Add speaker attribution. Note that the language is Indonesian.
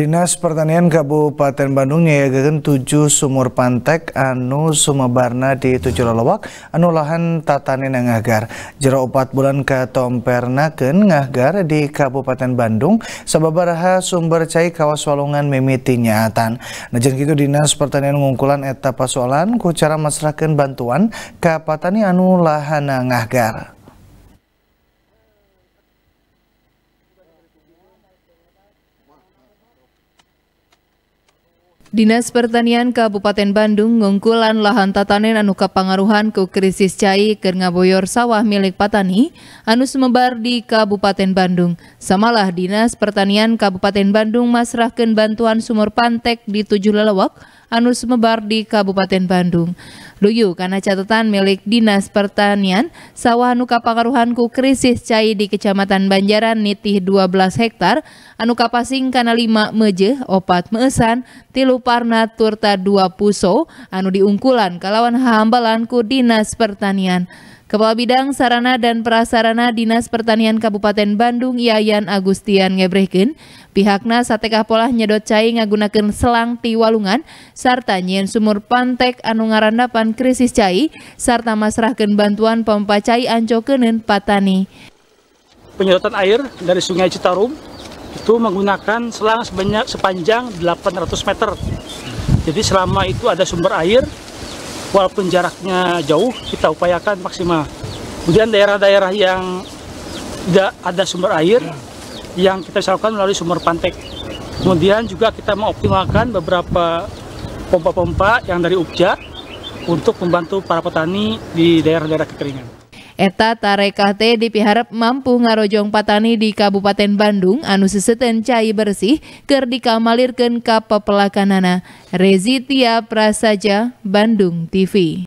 Speaker 1: Dinas Pertanian Kabupaten Bandung nyayagakan tujuh sumur pantek anu sumabarna di tujuh lelawak anu lahan tatanen yang ngagar. Jero opat bulan ke tompernaken ngagar di Kabupaten Bandung sebab baraha sumber cai kawas walungan mimiti nyatan. Najan gitu Dinas Pertanian ngungkulan etapa soalan ku cara bantuan ke patani anu lahan ngagar.
Speaker 2: Dinas Pertanian Kabupaten Bandung ngungkulan lahan tatanen anu kapangaruhan ku krisis cai keur ngaboyor sawah milik patani anu sumebar di Kabupaten Bandung. Samalah Dinas Pertanian Kabupaten Bandung masrahkeun bantuan sumur pantek di tujuh lelewak anu sumebar di Kabupaten Bandung. Luyu karena catatan milik Dinas Pertanian, sawah anu kapangaruhan krisis cai di Kecamatan Banjaran nitih 12 hektar, anu kapasing karena 5 mejeh, opat meesan, tilu parna turta 2 puso, anu diungkulan kalawan hambalan ku Dinas Pertanian. Kepala Bidang Sarana dan Prasarana Dinas Pertanian Kabupaten Bandung Yayan Agustian ngebrehkeun, pihaknya satekah pola nyedot cai ngagunakan selang tiwalungan serta nyen sumur pantek anungarandapan krisis cai serta masrahkan bantuan pompa cai kenen patani.
Speaker 3: Penyedotan air dari Sungai Citarum itu menggunakan selang sebanyak sepanjang 800 meter. Jadi selama itu ada sumber air walaupun jaraknya jauh kita upayakan maksimal kemudian daerah-daerah yang tidak ada sumber air yang kita bisa lakukan melalui sumber pantek kemudian juga kita mengoptimalkan beberapa pompa-pompa yang dari UPJA untuk membantu para petani di daerah-daerah kekeringan
Speaker 2: Eta tarekah dipiharap mampu ngarojong patani di Kabupaten Bandung anu seseten cai bersih ker dikamalirkeun ka pepelakanana. Rezitia Prasaja, Bandung TV.